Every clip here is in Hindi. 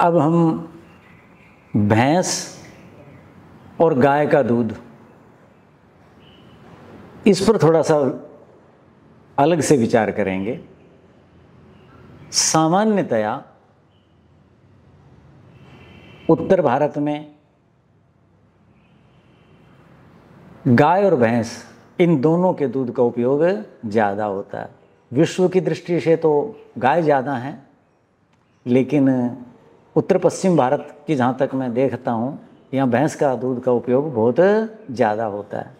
अब हम भैंस और गाय का दूध इस पर थोड़ा सा अलग से विचार करेंगे सामान्यतया उत्तर भारत में गाय और भैंस इन दोनों के दूध का उपयोग ज़्यादा होता है विश्व की दृष्टि से तो गाय ज़्यादा हैं लेकिन उत्तर पश्चिम भारत की जहाँ तक मैं देखता हूँ यहाँ भैंस का दूध का उपयोग बहुत ज़्यादा होता है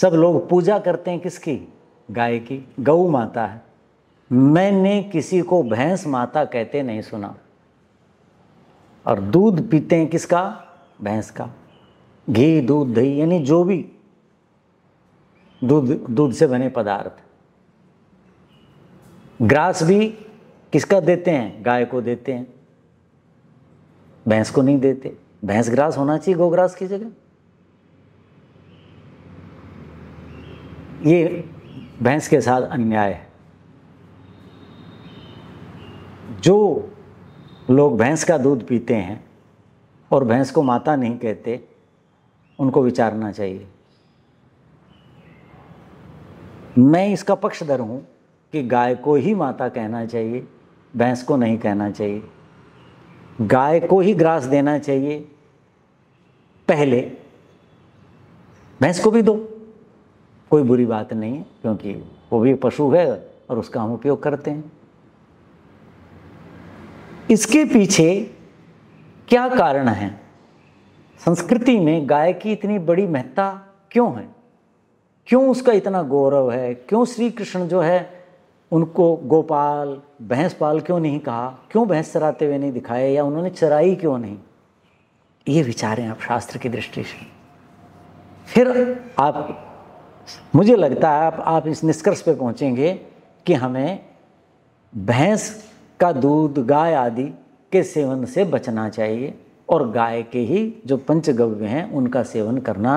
सब लोग पूजा करते हैं किसकी गाय की गऊ माता है मैंने किसी को भैंस माता कहते नहीं सुना और दूध पीते हैं किसका भैंस का घी दूध दही यानी जो भी दूध दूध से बने पदार्थ ग्रास भी किसका देते हैं गाय को देते हैं भैंस को नहीं देते भैंस ग्रास होना चाहिए गोग्रास की जगह ये भैंस के साथ अन्याय है जो लोग भैंस का दूध पीते हैं और भैंस को माता नहीं कहते उनको विचारना चाहिए मैं इसका पक्षधर हूं कि गाय को ही माता कहना चाहिए भैंस को नहीं कहना चाहिए गाय को ही ग्रास देना चाहिए पहले भैंस को भी दो कोई बुरी बात नहीं है क्योंकि वो भी पशु है और उसका हम उपयोग करते हैं इसके पीछे क्या कारण है संस्कृति में गाय की इतनी बड़ी महत्ता क्यों है क्यों उसका इतना गौरव है क्यों श्री कृष्ण जो है उनको गोपाल भैंस पाल क्यों नहीं कहा क्यों भैंस चराते हुए नहीं दिखाए या उन्होंने चराई क्यों नहीं ये विचारें आप शास्त्र की दृष्टि से फिर आप मुझे लगता है आप, आप इस निष्कर्ष पर पहुँचेंगे कि हमें भैंस का दूध गाय आदि के सेवन से बचना चाहिए और गाय के ही जो पंचगव्य हैं उनका सेवन करना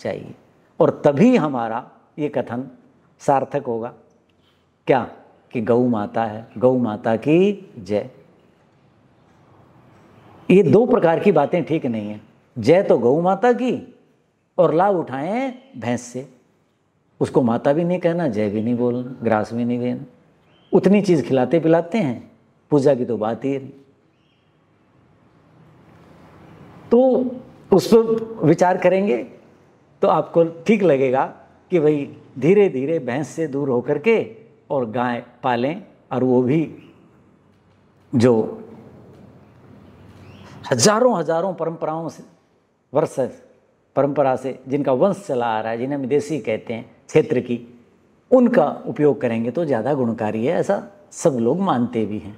चाहिए और तभी हमारा ये कथन सार्थक होगा क्या कि गौ माता है गौ माता की जय ये दो प्रकार की बातें ठीक नहीं है जय तो गौ माता की और लाभ उठाए भैंस से उसको माता भी नहीं कहना जय भी नहीं बोलना ग्रास भी नहीं देना उतनी चीज़ खिलाते पिलाते हैं पूजा की तो बात ही नहीं तो उस पर विचार करेंगे तो आपको ठीक लगेगा कि भाई धीरे धीरे भैंस से दूर होकर के और गाय पालें और वो भी जो हजारों हजारों परंपराओं से वर्ष परंपरा से जिनका वंश चला आ रहा है जिन्हें हम देसी कहते हैं क्षेत्र की उनका उपयोग करेंगे तो ज़्यादा गुणकारी है ऐसा सब लोग मानते भी हैं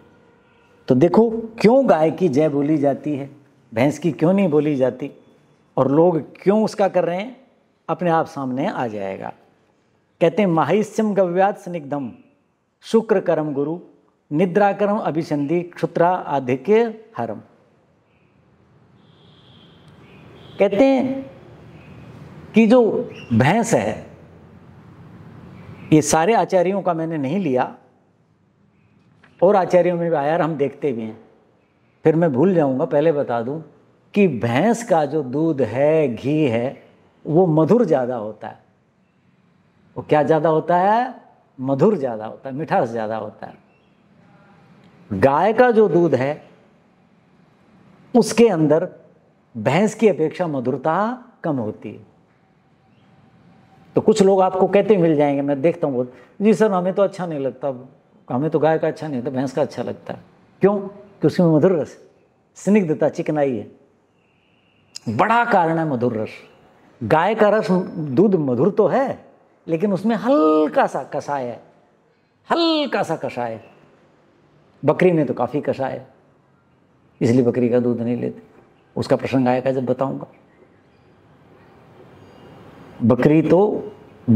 तो देखो क्यों गाय की जय बोली जाती है भैंस की क्यों नहीं बोली जाती और लोग क्यों उसका कर रहे हैं अपने आप सामने आ जाएगा कहते हैं माहिष्यम गव्यात स्निग्धम शुक्र कर्म गुरु निद्रा कर्म अभिसंधि क्षुत्रा आधिक्य हरम कहते हैं कि जो भैंस है ये सारे आचार्यों का मैंने नहीं लिया और आचार्यों में भी आया हम देखते भी हैं फिर मैं भूल जाऊंगा पहले बता दूं कि भैंस का जो दूध है घी है वो मधुर ज़्यादा होता है वो क्या ज़्यादा होता है मधुर ज़्यादा होता है मिठास ज़्यादा होता है गाय का जो दूध है उसके अंदर भैंस की अपेक्षा मधुरता कम होती है तो कुछ लोग आपको कहते मिल जाएंगे मैं देखता हूँ जी सर हमें तो अच्छा नहीं लगता हमें तो गाय का अच्छा नहीं लगता भैंस का अच्छा लगता है क्यों कि उसमें मधुर रस स्निग्धता चिकनाई है बड़ा कारण है मधुर रस गाय का रस दूध मधुर तो है लेकिन उसमें हल्का सा कसाय है हल्का सा कसाय बकरी में तो काफ़ी है इसलिए बकरी का दूध नहीं लेते उसका प्रसंग आएगा जब बताऊंगा बकरी तो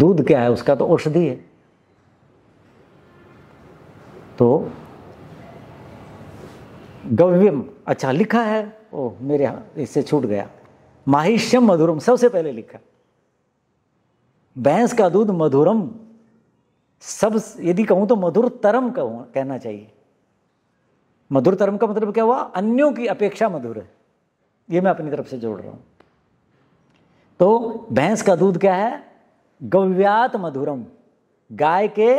दूध क्या है उसका तो औषधि है तो गव्यम अच्छा लिखा है ओ मेरे यहां इससे छूट गया माहिष्यम मधुरम सबसे पहले लिखा भैंस का दूध मधुरम सब यदि कहूं तो मधुर तरम कहूँ कहना चाहिए मधुर तरम का मतलब क्या हुआ अन्यों की अपेक्षा मधुर है ये मैं अपनी तरफ से जोड़ रहा हूं तो भैंस का दूध क्या है गव्यात मधुरम गाय के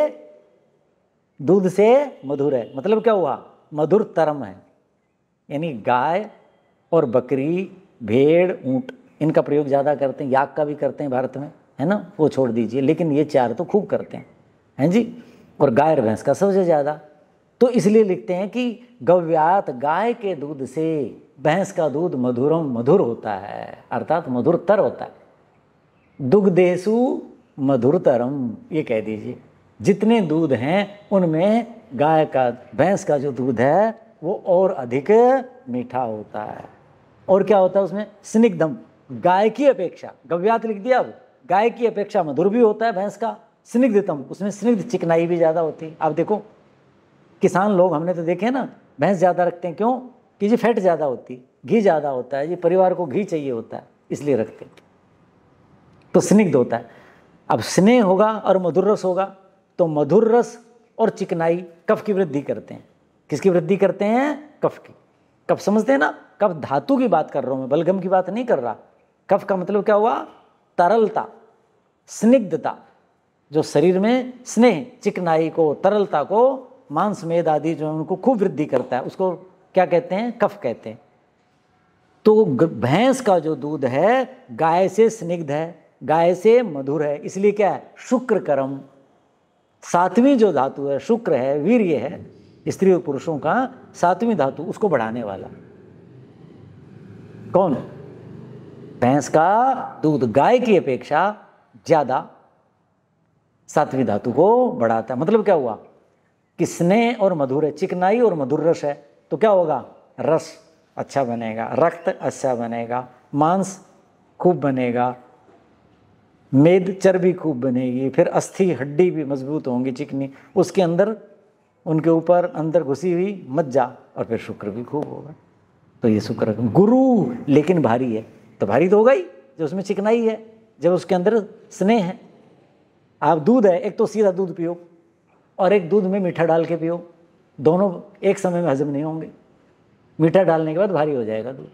दूध से मधुर है मतलब क्या हुआ मधुर तरम है यानी गाय और बकरी भेड़ ऊंट इनका प्रयोग ज़्यादा करते हैं याक का भी करते हैं भारत में है ना वो छोड़ दीजिए लेकिन ये चार तो खूब करते हैं हैं जी और गाय और भैंस का सबसे ज़्यादा तो इसलिए लिखते हैं कि गव्यात गाय के दूध से भैंस का दूध मधुरम मधुर होता है अर्थात मधुरतर होता है दुग्धेशु मधुरतरम ये कह दीजिए जितने दूध हैं उनमें गाय का भैंस का जो दूध है वो और अधिक मीठा होता है और क्या होता है उसमें स्निग्धम गाय की अपेक्षा गव्यात लिख दिया वो गाय की अपेक्षा मधुर भी होता है भैंस का स्निग्धतम उसमें स्निग्ध चिकनाई भी ज़्यादा होती है आप देखो किसान लोग हमने तो देखे ना भैंस ज़्यादा रखते हैं क्यों कि जी फैट ज़्यादा होती घी ज़्यादा होता है जी परिवार को घी चाहिए होता है इसलिए रखते हैं तो स्निग्ध होता है अब स्नेह होगा और मधुर रस होगा तो मधुर रस और चिकनाई कफ की वृद्धि करते हैं किसकी वृद्धि करते हैं कफ की कफ समझते हैं ना कफ धातु की बात कर रहा हूँ मैं बलगम की बात नहीं कर रहा कफ का मतलब क्या हुआ तरलता स्निग्धता जो शरीर में स्नेह चिकनाई को तरलता को मांस मेद आदि जो है उनको खूब वृद्धि करता है उसको क्या कहते हैं कफ कहते हैं तो भैंस का जो दूध है गाय से स्निग्ध है गाय से मधुर है इसलिए क्या है शुक्र कर्म सातवीं जो धातु है शुक्र है वीर्य है स्त्री और पुरुषों का सातवीं धातु उसको बढ़ाने वाला कौन है भैंस का दूध गाय की अपेक्षा ज़्यादा सातवीं धातु को बढ़ाता है मतलब क्या हुआ किसने और मधुर है चिकनाई और मधुर रस है तो क्या होगा रस अच्छा बनेगा रक्त अच्छा बनेगा मांस खूब बनेगा मेद चर्बी खूब बनेगी फिर अस्थि हड्डी भी मजबूत होंगी चिकनी उसके अंदर उनके ऊपर अंदर घुसी हुई मज्जा और फिर शुक्र भी खूब होगा तो ये शुक्र गुरु लेकिन भारी है तो भारी तो होगा ही जब उसमें चिकनाई है जब उसके अंदर स्नेह है आप दूध है एक तो सीधा दूध पियो और एक दूध में मीठा डाल के पियो दोनों एक समय में हजम नहीं होंगे मीठा डालने के बाद भारी हो जाएगा दूध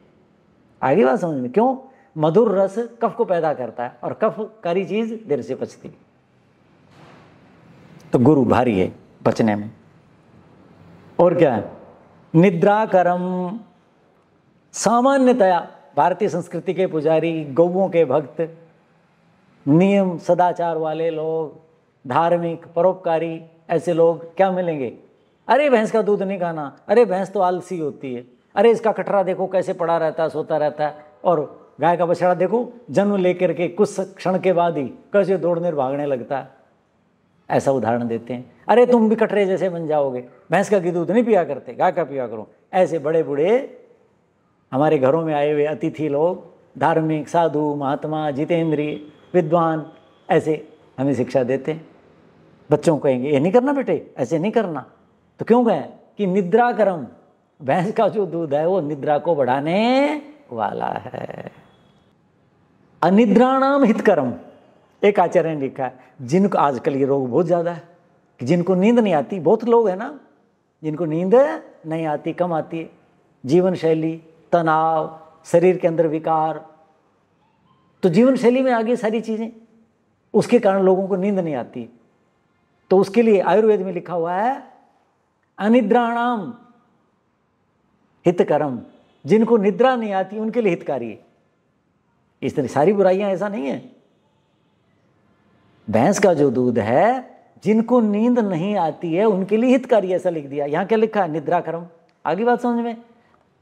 आगे बात समझ में क्यों मधुर रस कफ को पैदा करता है और कफ कारी चीज देर से पचती तो गुरु भारी है पचने में और क्या है निद्रा करम सामान्यतया भारतीय संस्कृति के पुजारी गौओं के भक्त नियम सदाचार वाले लोग धार्मिक परोपकारी ऐसे लोग क्या मिलेंगे अरे भैंस का दूध नहीं खाना अरे भैंस तो आलसी होती है अरे इसका कटरा देखो कैसे पड़ा रहता है सोता रहता है और गाय का बछड़ा देखो जन्म लेकर के कुछ क्षण के बाद ही कैसे दौड़ने भागने लगता है ऐसा उदाहरण देते हैं अरे तुम भी कटरे जैसे बन जाओगे भैंस का दूध नहीं पिया करते गाय का पिया करो ऐसे बड़े बूढ़े हमारे घरों में आए हुए अतिथि लोग धार्मिक साधु महात्मा जितेंद्री विद्वान ऐसे हमें शिक्षा देते हैं बच्चों को कहेंगे ये नहीं करना बेटे ऐसे नहीं करना तो क्यों कहें कि निद्रा कर्म भैंस का जो दूध है वो निद्रा को बढ़ाने वाला है अनिद्राणाम कर्म एक आचार्य ने लिखा है जिनको आजकल ये रोग बहुत ज़्यादा है कि जिनको नींद नहीं आती बहुत लोग हैं ना जिनको नींद नहीं आती कम आती है जीवन शैली तनाव शरीर के अंदर विकार तो जीवन शैली में आ गई सारी चीज़ें उसके कारण लोगों को नींद नहीं आती तो उसके लिए आयुर्वेद में लिखा हुआ है अनिद्राणाम हितकरम जिनको निद्रा नहीं आती उनके लिए हितकारी है इस तरह सारी बुराइयां ऐसा नहीं है भैंस का जो दूध है जिनको नींद नहीं आती है उनके लिए हितकारी ऐसा लिख दिया यहां क्या लिखा है निद्रा करम आगे बात समझ में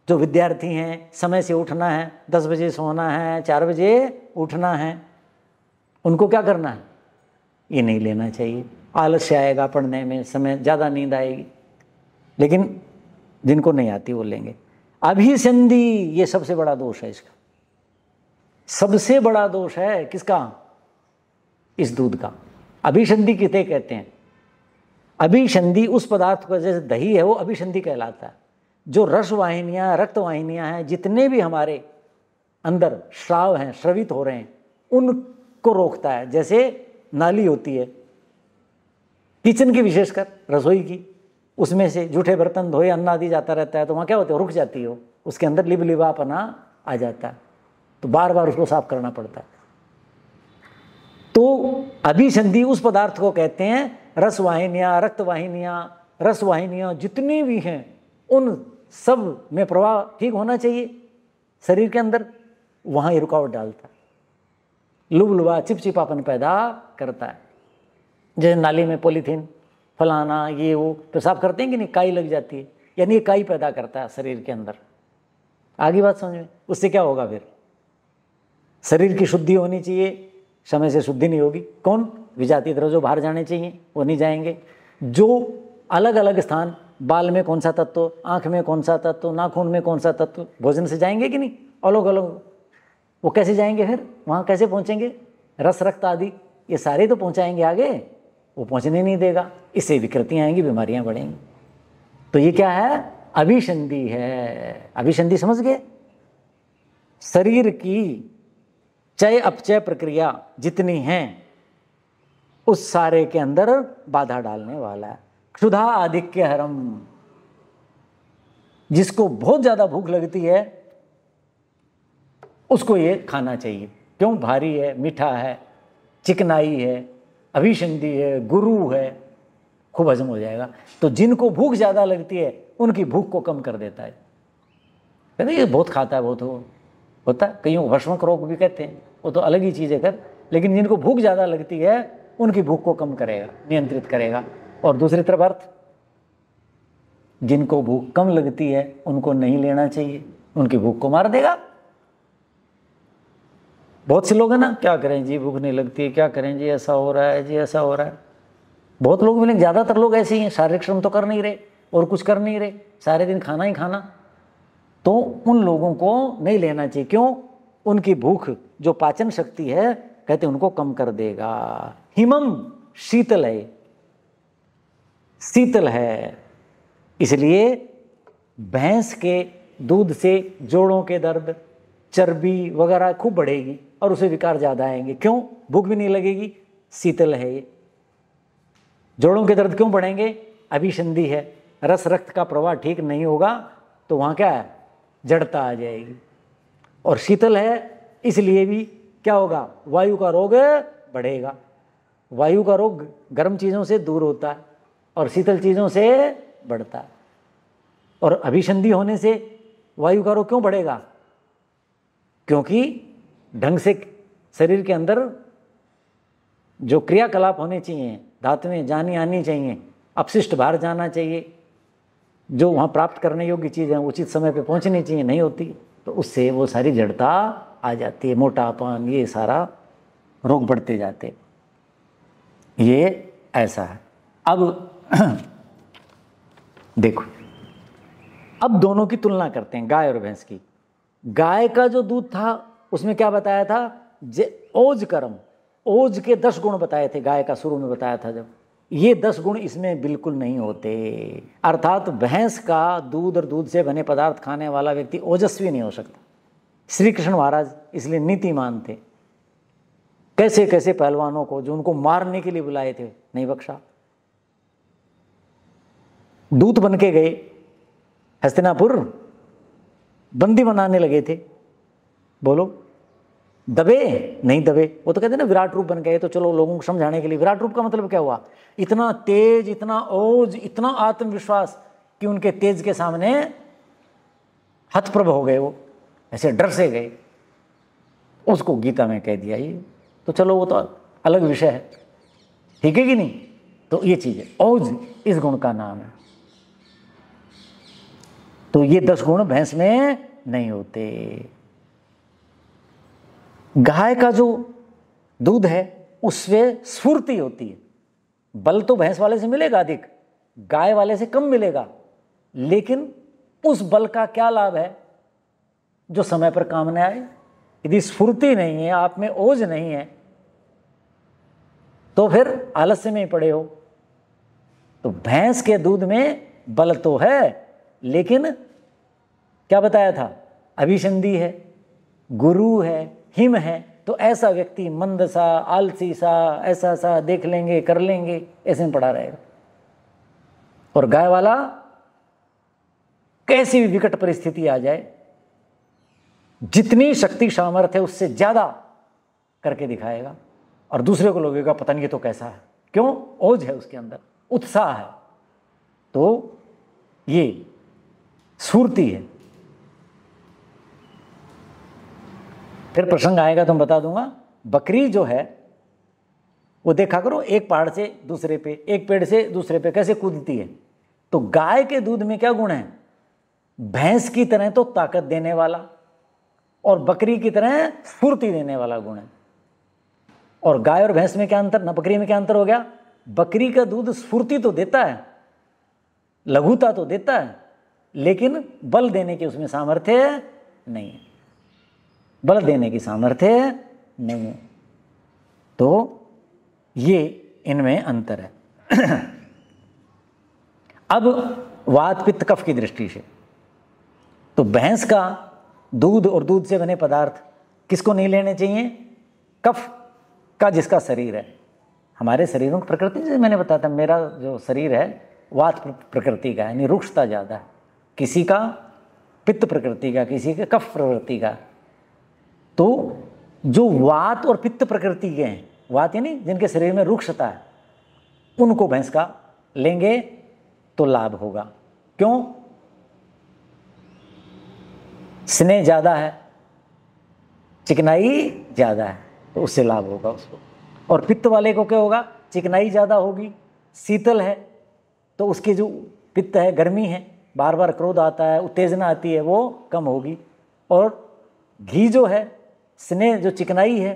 जो विद्यार्थी हैं समय से उठना है दस बजे सोना है चार बजे उठना है उनको क्या करना है ये नहीं लेना चाहिए आलस्य आएगा पढ़ने में समय ज़्यादा नींद आएगी लेकिन जिनको नहीं आती वो लेंगे अभिसंधि ये सबसे बड़ा दोष है इसका सबसे बड़ा दोष है किसका इस दूध का अभिसंधि कितने कहते हैं अभिसंधि उस पदार्थ का जैसे दही है वो अभिसंधि कहलाता है जो रस वाहिनियाँ रक्त वाहिनियाँ हैं जितने भी हमारे अंदर श्राव हैं श्रवित हो रहे हैं उनको रोकता है जैसे नाली होती है किचन की विशेषकर रसोई की उसमें से जूठे बर्तन धोए अन्न आदि जाता रहता है तो वहाँ क्या होता है रुक जाती हो उसके अंदर लिब लिबापना आ जाता है तो बार बार उसको साफ करना पड़ता है तो अभिसंधि उस पदार्थ को कहते हैं रसवाहिनियाँ रक्तवाहिनियाँ रसवाहिनियाँ जितनी भी हैं उन सब में प्रवाह ठीक होना चाहिए शरीर के अंदर वहां ये रुकावट डालता है लुबलुबा चिपचिपापन पैदा करता है जैसे नाली में पॉलीथीन फलाना ये वो पेशाब तो करते हैं कि नहीं काई लग जाती है यानी काई पैदा करता है शरीर के अंदर आगे बात समझ में उससे क्या होगा फिर शरीर की शुद्धि होनी चाहिए समय से शुद्धि नहीं होगी कौन विजाती तरह जो बाहर जाने चाहिए वो नहीं जाएंगे जो अलग अलग स्थान बाल में कौन सा तत्व आँख में कौन सा तत्व नाखून में कौन सा तत्व भोजन से जाएंगे कि नहीं अलग अलग वो कैसे जाएंगे फिर वहाँ कैसे पहुँचेंगे रस रक्त आदि ये सारे तो पहुँचाएंगे आगे वो पहुँचने नहीं देगा इससे विकृतियाँ आएंगी बीमारियाँ बढ़ेंगी तो ये क्या है अभिसंधि है अभिसंधि समझ गए शरीर की चय अपचय प्रक्रिया जितनी है उस सारे के अंदर बाधा डालने वाला है क्षुधा आधिक्य हरम जिसको बहुत ज़्यादा भूख लगती है उसको ये खाना चाहिए क्यों भारी है मीठा है चिकनाई है अभिशंधि है गुरु है खूब हजम हो जाएगा तो जिनको भूख ज़्यादा लगती है उनकी भूख को कम कर देता है कहते ये बहुत खाता है बहुत हो, होता कहीं भस्मक रोग भी कहते हैं वो तो अलग ही चीज़ है कर लेकिन जिनको भूख ज़्यादा लगती है उनकी भूख को कम करेगा नियंत्रित करेगा और दूसरी तरफ अर्थ जिनको भूख कम लगती है उनको नहीं लेना चाहिए उनकी भूख को मार देगा बहुत से लोग हैं ना क्या करें जी भूख नहीं लगती है क्या करें जी ऐसा हो रहा है जी ऐसा हो रहा है बहुत लोग मिलेंगे ज़्यादातर लोग ऐसे ही हैं शारीरिक श्रम तो कर नहीं रहे और कुछ कर नहीं रहे सारे दिन खाना ही खाना तो उन लोगों को नहीं लेना चाहिए क्यों उनकी भूख जो पाचन शक्ति है कहते उनको कम कर देगा हिमम शीतल है शीतल है इसलिए भैंस के दूध से जोड़ों के दर्द चर्बी वगैरह खूब बढ़ेगी और उसे विकार ज़्यादा आएंगे क्यों भूख भी नहीं लगेगी शीतल है ये जोड़ों के दर्द क्यों बढ़ेंगे अभिसंधि है रस रक्त का प्रवाह ठीक नहीं होगा तो वहां क्या है जड़ता आ जाएगी और शीतल है इसलिए भी क्या होगा वायु का रोग बढ़ेगा वायु का रोग गर्म चीज़ों से दूर होता है और शीतल चीज़ों से बढ़ता है और अभिसंधि होने से वायु का रोग क्यों बढ़ेगा क्योंकि ढंग से शरीर के अंदर जो क्रियाकलाप होने चाहिए धातुएं जानी आनी चाहिए अपशिष्ट बाहर जाना चाहिए जो वहाँ प्राप्त करने योग्य चीज़ें उचित समय पे पहुँचनी चाहिए नहीं होती तो उससे वो सारी जड़ता आ जाती है मोटापन ये सारा रोग बढ़ते जाते ये ऐसा है अब देखो अब दोनों की तुलना करते हैं गाय और भैंस की गाय का जो दूध था उसमें क्या बताया था जे ओज कर्म ओज के दस गुण बताए थे गाय का शुरू में बताया था जब ये दस गुण इसमें बिल्कुल नहीं होते अर्थात भैंस का दूध और दूध से बने पदार्थ खाने वाला व्यक्ति ओजस्वी नहीं हो सकता श्री कृष्ण महाराज इसलिए नीतिमान थे कैसे कैसे पहलवानों को जो उनको मारने के लिए बुलाए थे नहीं बख्शा दूत बन के गए हस्तिनापुर बंदी बनाने लगे थे बोलो दबे नहीं दबे वो तो कहते ना विराट रूप बन गए तो चलो लोगों को समझाने के लिए विराट रूप का मतलब क्या हुआ इतना तेज इतना ओज इतना आत्मविश्वास कि उनके तेज के सामने हथप्रभ हो गए वो ऐसे डर से गए उसको गीता में कह दिया ये तो चलो वो तो अलग विषय है ठीक है कि नहीं तो ये चीज़ है ओज इस गुण का नाम है तो ये दस गुण भैंस में नहीं होते गाय का जो दूध है उसमें स्फूर्ति होती है बल तो भैंस वाले से मिलेगा अधिक गाय वाले से कम मिलेगा लेकिन उस बल का क्या लाभ है जो समय पर काम न आए यदि स्फूर्ति नहीं है आप में ओझ नहीं है तो फिर आलस्य में ही पड़े हो तो भैंस के दूध में बल तो है लेकिन क्या बताया था अभिसंधि है गुरु है हिम है तो ऐसा व्यक्ति मंद सा आलसी सा ऐसा सा देख लेंगे कर लेंगे ऐसे में पड़ा रहेगा और गाय वाला कैसी भी विकट परिस्थिति आ जाए जितनी शक्ति सामर्थ है उससे ज़्यादा करके दिखाएगा और दूसरे को लोगेगा पता नहीं ये तो कैसा है क्यों ओझ है उसके अंदर उत्साह है तो ये सूरती है फिर प्रसंग आएगा तो मैं बता दूंगा बकरी जो है वो देखा करो एक पहाड़ से दूसरे पे एक पेड़ से दूसरे पे कैसे कूदती है तो गाय के दूध में क्या गुण है भैंस की तरह तो ताकत देने वाला और बकरी की तरह स्फूर्ति देने वाला गुण है और गाय और भैंस में क्या अंतर ना बकरी में क्या अंतर हो गया बकरी का दूध स्फूर्ति तो देता है लघुता तो देता है लेकिन बल देने की उसमें सामर्थ्य नहीं है बल देने की सामर्थ्य नहीं है तो ये इनमें अंतर है अब वात पित्त कफ की दृष्टि से तो भैंस का दूध और दूध से बने पदार्थ किसको नहीं लेने चाहिए कफ का जिसका शरीर है हमारे शरीरों की प्रकृति से मैंने बताया था मेरा जो शरीर है वात प्रकृति का यानी रुक्षता ज़्यादा है किसी का पित्त प्रकृति का किसी का कफ प्रवृत्ति का तो जो वात और पित्त प्रकृति के हैं वात यानी जिनके शरीर में रुक्षता है उनको भैंस का लेंगे तो लाभ होगा क्यों स्नेह ज़्यादा है चिकनाई ज़्यादा है तो उससे लाभ होगा उसको और पित्त वाले को क्या होगा चिकनाई ज़्यादा होगी शीतल है तो उसके जो पित्त है गर्मी है बार बार क्रोध आता है उत्तेजना आती है वो कम होगी और घी जो है स्नेह जो चिकनाई है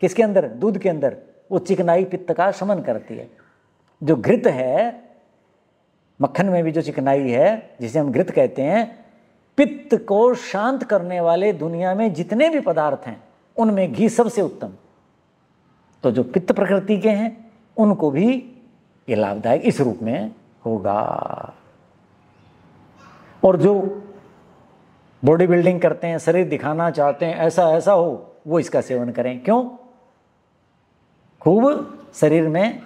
किसके अंदर दूध के अंदर वो चिकनाई पित्त का शमन करती है जो घृत है मक्खन में भी जो चिकनाई है जिसे हम घृत कहते हैं पित्त को शांत करने वाले दुनिया में जितने भी पदार्थ हैं उनमें घी सबसे उत्तम तो जो पित्त प्रकृति के हैं उनको भी ये लाभदायक इस रूप में होगा और जो बॉडी बिल्डिंग करते हैं शरीर दिखाना चाहते हैं ऐसा ऐसा हो वो इसका सेवन करें क्यों खूब शरीर में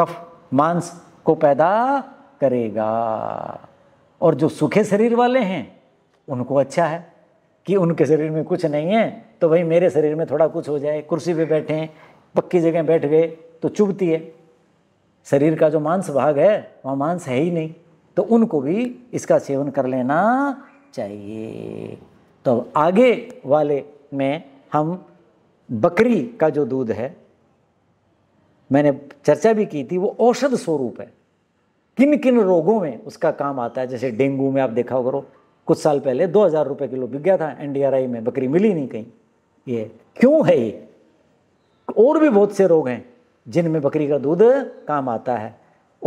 कफ मांस को पैदा करेगा और जो सूखे शरीर वाले हैं उनको अच्छा है कि उनके शरीर में कुछ नहीं है तो भाई मेरे शरीर में थोड़ा कुछ हो जाए कुर्सी पे बैठे हैं पक्की जगह बैठ गए तो चुभती है शरीर का जो मांस भाग है वह मांस है ही नहीं तो उनको भी इसका सेवन कर लेना चाहिए तो आगे वाले में हम बकरी का जो दूध है मैंने चर्चा भी की थी वो औषध स्वरूप है किन किन रोगों में उसका काम आता है जैसे डेंगू में आप देखा करो कुछ साल पहले दो हज़ार रुपये किलो बिक गया था एनडीआरआई में बकरी मिली नहीं कहीं ये क्यों है ये और भी बहुत से रोग हैं जिनमें बकरी का दूध काम आता है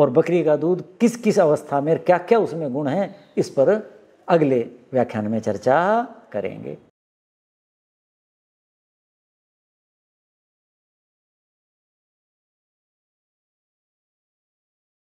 और बकरी का दूध किस किस अवस्था में क्या क्या उसमें गुण हैं इस पर अगले व्याख्यान में चर्चा करेंगे